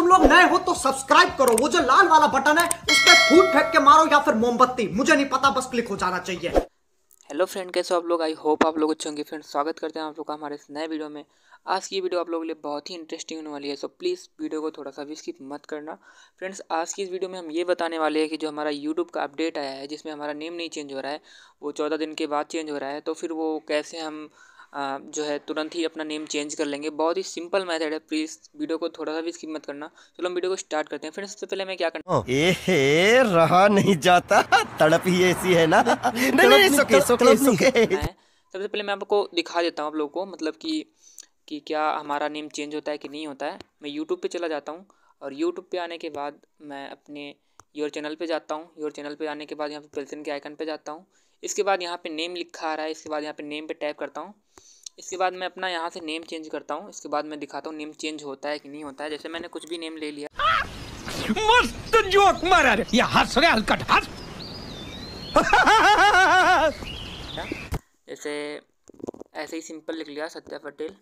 तुम लोग नए हो तो सब्सक्राइब करो वो जो लाल वाला बटन है उस पर फूट फेंक के मारो या फिर मोमबत्ती मुझे नहीं पता बस क्लिक हो जाना चाहिए हेलो फ्रेंड कैसे हो आप लोग आई होप आप लोग अच्छे होंगे फ्रेंड स्वागत करते हैं आप लोग का हमारे इस नए वीडियो में आज की वीडियो आप लोगों के लिए बहुत ही इंटरेस्टिंग होने वाली है सो प्लीज़ वीडियो को थोड़ा सा विस्कित मत करना फ्रेंड्स आज की इस वीडियो में हम ये बताने वाले हैं कि जो हमारा यूट्यूब का अपडेट आया है जिसमें हमारा नेम नहीं चेंज हो रहा है वो चौदह दिन के बाद चेंज हो रहा है तो फिर वो कैसे हम जो है तुरंत ही अपना नेम चेंज कर लेंगे बहुत ही सिंपल मेथड है प्लीज़ वीडियो को थोड़ा सा भी स्किप मत करना चलो हम वीडियो को स्टार्ट करते हैं फिर सबसे पहले मैं क्या करना ए रहा नहीं जाता तड़प ही ऐसी है ना नहीं नहीं सबसे पहले मैं आपको दिखा देता हूँ आप लोगों को मतलब कि कि क्या हमारा नेम चेंज होता है कि नहीं होता है मैं यूट्यूब पे चला जाता हूँ और यूट्यूब पे आने के बाद मैं अपने योर चैनल पे जाता हूँ योर चैनल पे आने के बाद यहाँ पे पेल्सन के आइकन पे जाता हूँ इसके बाद यहाँ पे नेम लिखा आ रहा है इसके बाद यहाँ पे नेम पे टैप करता हूँ इसके बाद मैं अपना यहाँ से नेम चेंज करता हूँ इसके बाद मैं दिखाता हूँ नेम चेंज होता है कि नहीं होता है जैसे मैंने कुछ भी नेम ले लिया मस्त जोक मारा रे ये हंस रे हलकट हंस जैसे ऐसे ही सिंपल लिख लिया सत्या पटेल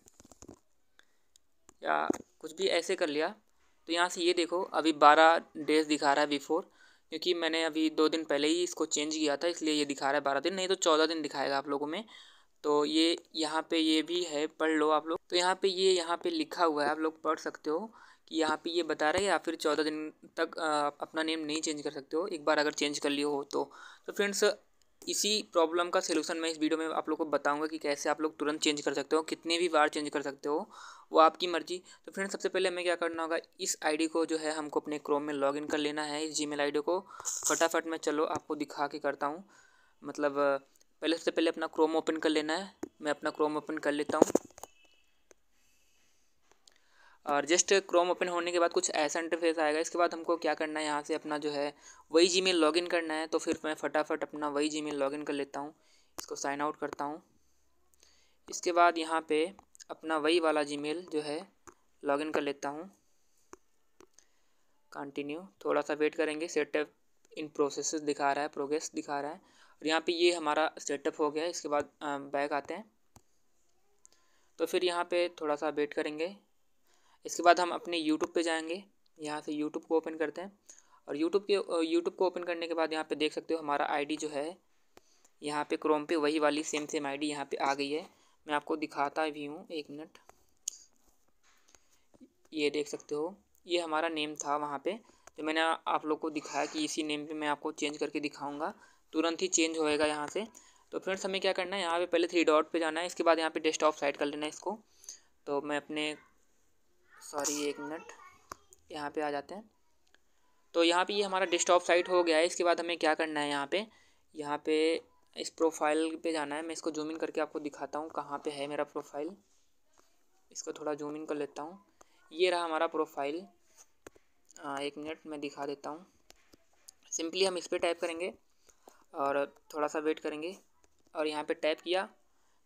या कुछ भी ऐसे कर लिया तो यहाँ से ये देखो अभी बारह डेज दिखा रहा है बिफोर क्योंकि मैंने अभी दो दिन पहले ही इसको चेंज किया था इसलिए ये दिखा रहा है बारह दिन नहीं तो चौदह दिन दिखाएगा आप लोगों में तो ये यहाँ पे ये भी है पढ़ लो आप लोग तो यहाँ पे ये यहाँ पे लिखा हुआ है आप लोग पढ़ सकते हो कि यहाँ पे ये बता रहा है या फिर चौदह दिन तक आ, अपना नेम नहीं चेंज कर सकते हो एक बार अगर चेंज कर लियो हो तो तो फ्रेंड्स इसी प्रॉब्लम का सलूशन मैं इस वीडियो में आप लोग को बताऊंगा कि कैसे आप लोग तुरंत चेंज कर सकते हो कितने भी बार चेंज कर सकते हो वो आपकी मर्जी तो फ्रेंड्स सबसे पहले हमें क्या करना होगा इस आईडी को जो है हमको अपने क्रोम में लॉगिन कर लेना है इस जीमेल आईडी को फटाफट मैं चलो आपको दिखा के करता हूँ मतलब पहले सबसे पहले अपना क्रोम ओपन कर लेना है मैं अपना क्रोम ओपन कर लेता हूँ और जस्ट क्रोम ओपन होने के बाद कुछ ऐसा इंटरफेस आएगा इसके बाद हमको क्या करना है यहाँ से अपना जो है वही जी मेल करना है तो फिर मैं फटाफट अपना वही जी मेल कर लेता हूँ इसको साइन आउट करता हूँ इसके बाद यहाँ पे अपना वही वाला जी जो है लॉगिन कर लेता हूँ कंटिन्यू थोड़ा सा वेट करेंगे सेटअप इन प्रोसेस दिखा रहा है प्रोग्रेस दिखा रहा है और यहाँ पे ये हमारा सेटअप हो गया है इसके बाद बैग आते हैं तो फिर यहाँ पे थोड़ा सा वेट करेंगे इसके बाद हम अपने यूट्यूब पे जाएंगे यहाँ से यूट्यूब को ओपन करते हैं और यूट्यूब के यूट्यूब को ओपन करने के बाद यहाँ पर देख सकते हो हमारा आई जो है यहाँ पे क्रोम पे वही वाली सेम सेम डी यहाँ पे आ गई है मैं आपको दिखाता भी हूँ एक मिनट ये देख सकते हो ये हमारा नेम था वहाँ पे जो मैंने आप लोग को दिखाया कि इसी नेम पे मैं आपको चेंज करके दिखाऊंगा तुरंत ही चेंज होएगा यहाँ से तो फ्रेंड्स हमें क्या करना है यहाँ पे पहले थ्री डॉट पे जाना है इसके बाद यहाँ पे डेस्कटॉप साइड कर लेना है इसको तो मैं अपने सॉरी एक मिनट यहाँ पे आ जाते हैं तो यहाँ पे ये यह हमारा डेस्कटॉप साइट हो गया है इसके बाद हमें क्या करना है यहाँ पर यहाँ पर इस प्रोफाइल पर जाना है मैं इसको जूम इन करके आपको दिखाता हूँ कहाँ पर है मेरा प्रोफाइल इसको थोड़ा जूम इन कर लेता हूँ ये रहा हमारा प्रोफाइल हाँ, एक मिनट मैं दिखा देता हूँ सिंपली हम इस पर टाइप करेंगे और थोड़ा सा वेट करेंगे और यहाँ पे टैप किया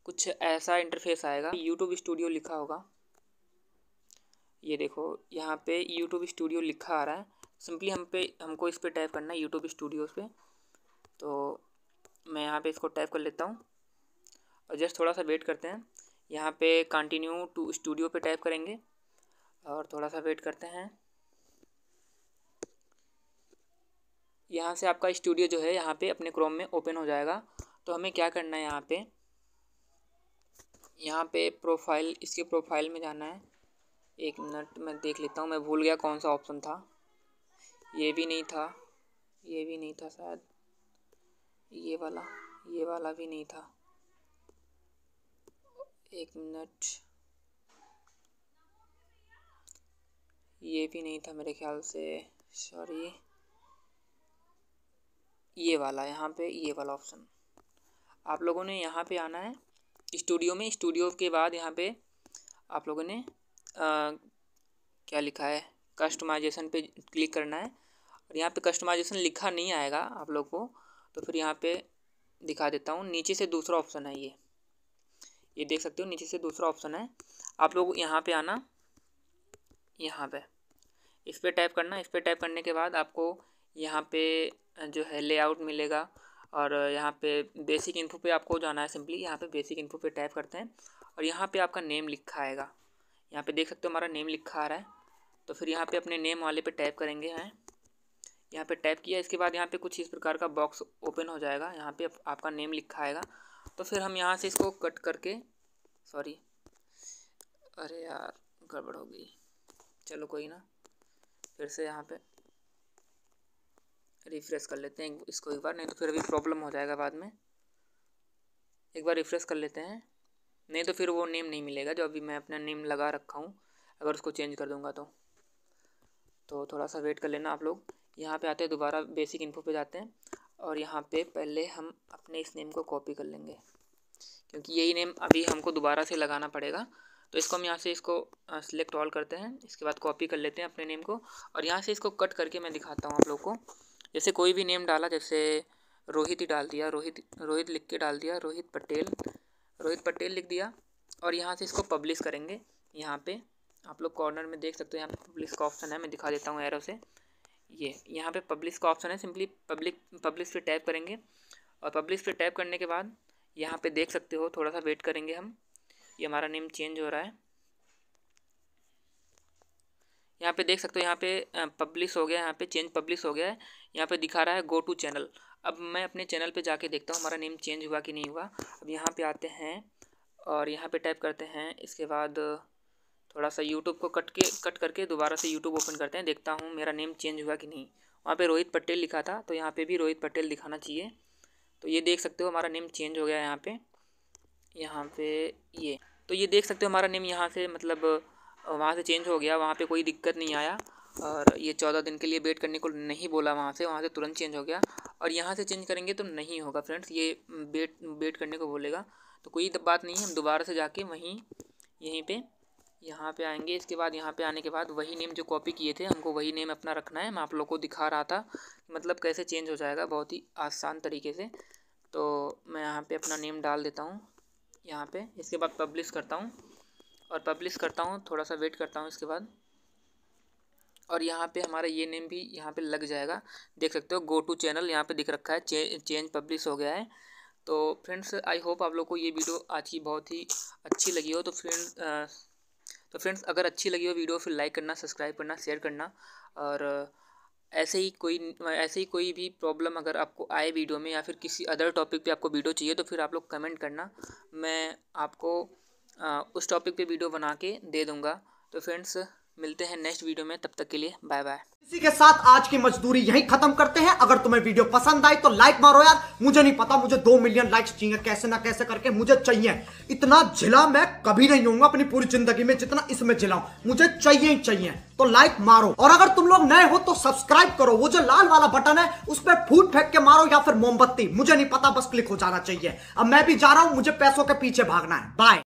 कुछ ऐसा इंटरफेस आएगा यूट्यूब स्टूडियो लिखा होगा ये देखो यहाँ पे यूट्यूब स्टूडियो लिखा आ रहा है सिंपली हम पे हमको इस पर टैप करना है यूट्यूब स्टूडियो पे तो मैं यहाँ पे इसको टैप कर लेता हूँ और जस्ट थोड़ा सा वेट करते हैं यहाँ पे कंटिन्यू टू स्टूडियो पे टैप करेंगे और थोड़ा सा वेट करते हैं यहाँ से आपका स्टूडियो जो है यहाँ पे अपने क्रोम में ओपन हो जाएगा तो हमें क्या करना है यहाँ पे यहाँ पे प्रोफाइल इसके प्रोफाइल में जाना है एक मिनट मैं देख लेता हूँ मैं भूल गया कौन सा ऑप्शन था ये भी नहीं था ये भी नहीं था शायद ये वाला ये वाला भी नहीं था एक मिनट ये भी नहीं था मेरे ख्याल से सॉरी ये वाला यहाँ पे ये वाला ऑप्शन आप लोगों ने यहाँ पे आना है स्टूडियो में स्टूडियो के बाद यहाँ पे आप लोगों ने आ, क्या लिखा है कस्टमाइजेशन पे क्लिक करना है और यहाँ पे कस्टमाइजेशन लिखा नहीं आएगा आप लोग को तो फिर यहाँ पे दिखा देता हूँ नीचे से दूसरा ऑप्शन है ये ये देख सकते हो नीचे से दूसरा ऑप्शन है आप लोग यहाँ पर आना यहाँ पर इस पर टाइप करना इस पर टाइप करने के बाद आपको यहाँ पे जो है लेआउट मिलेगा और यहाँ पे बेसिक इन्फो पे आपको जाना है सिंपली यहाँ पे बेसिक इन्फो पे टाइप करते हैं और यहाँ पे आपका नेम लिखा आएगा यहाँ पे देख सकते हो हमारा नेम लिखा आ रहा है तो फिर यहाँ पे अपने नेम वाले पे टाइप करेंगे हैं यहाँ पे टाइप किया इसके बाद यहाँ पे कुछ इस प्रकार का बॉक्स ओपन हो जाएगा यहाँ पे आपका नेम लिखा आएगा तो फिर हम यहाँ से इसको कट करके सॉरी अरे यार गड़बड़ हो गई चलो कोई ना फिर से यहाँ पर रिफ्रेश कर लेते हैं इसको एक बार नहीं तो फिर अभी प्रॉब्लम हो जाएगा बाद में एक बार रिफ्रेश कर लेते हैं नहीं तो फिर वो नेम नहीं मिलेगा जो अभी मैं अपना नेम लगा रखा हूँ अगर उसको चेंज कर दूँगा तो तो थोड़ा सा वेट कर लेना आप लोग यहाँ पे आते हैं दोबारा बेसिक इन्फो पे जाते हैं और यहाँ पे पहले हम अपने इस नेम को कॉपी कर लेंगे क्योंकि यही नेम अभी हमको दोबारा से लगाना पड़ेगा तो इसको हम यहाँ से इसको सिलेक्ट ऑल करते हैं इसके बाद कॉपी कर लेते हैं अपने नेम को और यहाँ से इसको कट करके मैं दिखाता हूँ आप लोग को जैसे कोई भी नेम डाला जैसे रोहित ही डाल दिया रोहित रोहित लिख के डाल दिया रोहित पटेल रोहित पटेल लिख दिया और यहाँ से इसको पब्लिश करेंगे यहाँ पे आप लोग कॉर्नर में देख सकते हो यहाँ पे पब्लिश का ऑप्शन है मैं दिखा देता हूँ एरो से ये यहाँ पे पब्लिश का ऑप्शन है सिंपली पब्लिक पब्लिश पे टैप करेंगे और पब्लिश पे टैप करने के बाद यहाँ पे देख सकते हो थोड़ा सा वेट करेंगे हम ये हमारा नेम चेंज हो रहा है यहाँ पे देख सकते हो यहाँ पे पब्लिश हो गया यहाँ पे चेंज पब्लिश हो गया है यहाँ पे दिखा रहा है गो टू चैनल अब मैं अपने चैनल पे जाके देखता हूँ हमारा नेम चेंज हुआ कि नहीं हुआ अब यहाँ पे आते हैं और यहाँ पे टाइप करते हैं इसके बाद थोड़ा सा यूट्यूब को कट के कट करके दोबारा से यूट्यूब ओपन करते हैं देखता हूँ मेरा नेम चेंज हुआ कि नहीं वहाँ पर रोहित पटेल लिखा था तो यहाँ पर भी रोहित पटेल दिखाना चाहिए तो ये देख सकते हो हमारा नेम चेंज हो गया यहाँ पर यहाँ पे ये तो ये देख सकते हो हमारा नेम यहाँ से मतलब वहाँ से चेंज हो गया वहाँ पे कोई दिक्कत नहीं आया और ये चौदह दिन के लिए वेट करने को नहीं बोला वहाँ से वहाँ से तुरंत चेंज हो गया और यहाँ से चेंज करेंगे तो नहीं होगा फ्रेंड्स ये वेट वेट करने को बोलेगा तो कोई बात नहीं हम दोबारा से जाके वहीं यहीं पर यहाँ पे आएंगे इसके बाद यहाँ पे आने के बाद वही नेम जो कॉपी किए थे हमको वही नेम अपना रखना है मैं आप लोग को दिखा रहा था मतलब कैसे चेंज हो जाएगा बहुत ही आसान तरीके से तो मैं यहाँ पे अपना नेम डाल देता हूँ यहाँ पे इसके बाद पब्लिश करता हूँ और पब्लिश करता हूँ थोड़ा सा वेट करता हूँ इसके बाद और यहाँ पे हमारा ये नेम भी यहाँ पे लग जाएगा देख सकते हो गो टू चैनल यहाँ पे दिख रखा है चे, चेंज पब्लिश हो गया है तो फ्रेंड्स आई होप आप लोग को ये वीडियो आज की बहुत ही अच्छी लगी हो तो फ्रेंड तो फ्रेंड्स अगर अच्छी लगी हो वीडियो फिर लाइक करना सब्सक्राइब करना शेयर करना और ऐसे ही कोई ऐसे ही कोई भी प्रॉब्लम अगर आपको आए वीडियो में या फिर किसी अदर टॉपिक पे आपको वीडियो चाहिए तो फिर आप लोग कमेंट करना मैं आपको आ, उस टॉपिक पे वीडियो बना के दे दूंगा तो फ्रेंड्स मिलते हैं नेक्स्ट वीडियो में तब तक के लिए बाय बाय इसी के साथ आज की मजदूरी यही खत्म करते हैं अगर तुम्हें वीडियो पसंद आई तो लाइक मारो यार मुझे नहीं पता मुझे दो मिलियन लाइक्स चाहिए कैसे ना कैसे करके मुझे चाहिए इतना झिला मैं कभी नहीं होऊंगा अपनी पूरी जिंदगी में जितना इसमें झिलाऊ मुझे चाहिए ही चाहिए तो लाइक मारो और अगर तुम लोग नए हो तो सब्सक्राइब करो वो जो लाल वाला बटन है उस पर फूट फेंक के मारो या फिर मोमबत्ती मुझे नहीं पता बस क्लिक हो जाना चाहिए अब मैं भी जा रहा हूं मुझे पैसों के पीछे भागना है बाय